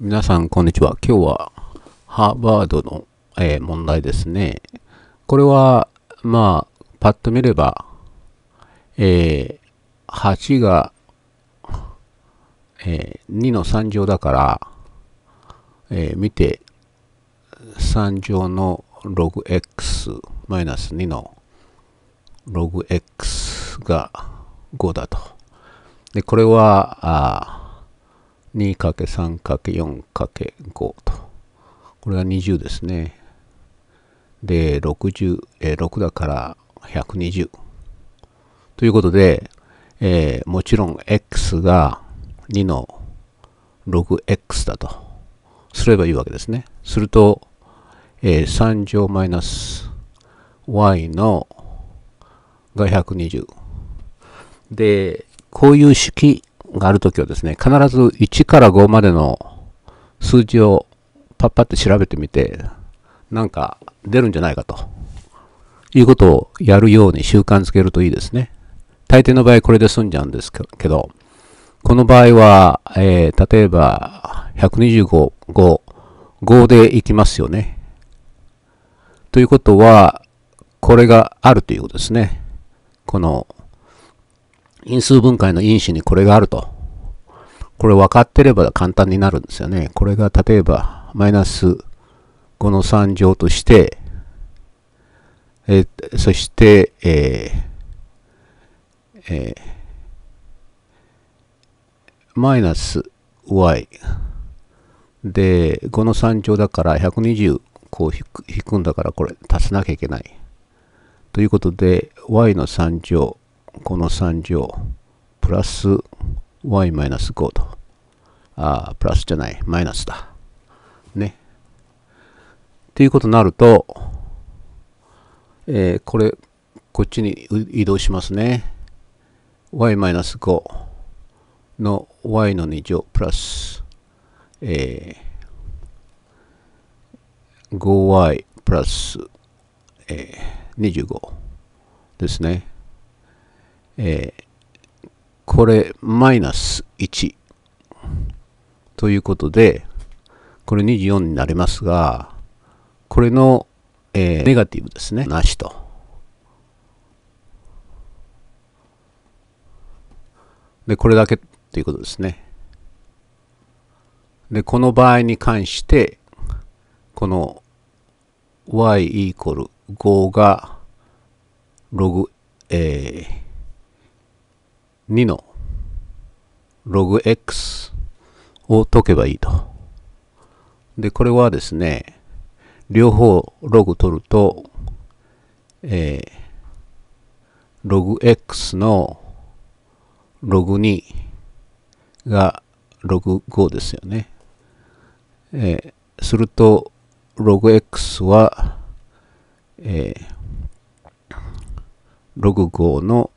皆さん、こんにちは。今日は、ハーバードの、えー、問題ですね。これは、まあ、パッと見れば、えー、8が、えー、2の3乗だから、えー、見て、3乗のログ x マイナス2のログ x が5だと。で、これは、あ 2×3×4×5 と。これが20ですね。で、60、えー、6だから120。ということで、えー、もちろん x が2の 6x だとすればいいわけですね。すると、えー、3乗マイナス y のが120。で、こういう式があるときはですね、必ず1から5までの数字をパッパって調べてみて、なんか出るんじゃないかと、いうことをやるように習慣づけるといいですね。大抵の場合これで済んじゃうんですけど、この場合は、えー、例えば125、5、5でいきますよね。ということは、これがあるということですね。この因数分解の因子にこれがあると。これ分かってれば簡単になるんですよね。これが例えば、マイナス5の3乗として、えそして、えー、えー、マイナス y で5の3乗だから120こう引く引くんだからこれ足さなきゃいけないということで y の3乗この3乗プラス y マイナス5とあプラスじゃないマイナスだねっていうことになると、えー、これこっちに移動しますね y マイナス5の y の2乗プラス、えー、5y プラス、えー、25ですね。えー、これマイナス1ということで、これ24になりますが、これの、えー、ネガティブですね。なしと。で、これだけっていうことですね。で、この場合に関して、この y イコール5がログ、えー、2のログ x を解けばいいと。で、これはですね、両方ログ取ると、えー、ログ x のログ2がログ5ですよね。えー、すると、ログ x は、えー、ログ5の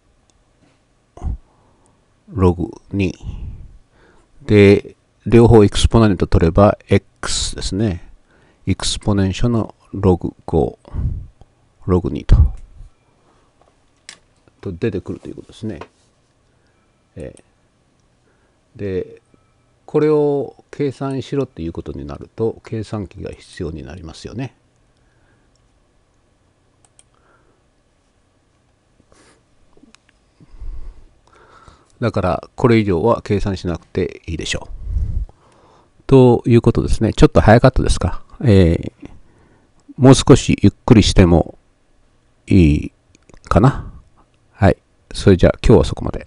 ログ2。で、両方エクスポネント取れば x ですね。エクスポネンションのログ5、ログ2とと出てくるということですね。えー、で、これを計算しろっていうことになると計算機が必要になりますよね。だから、これ以上は計算しなくていいでしょう。ということですね。ちょっと早かったですか。えー、もう少しゆっくりしてもいいかな。はい。それじゃあ今日はそこまで。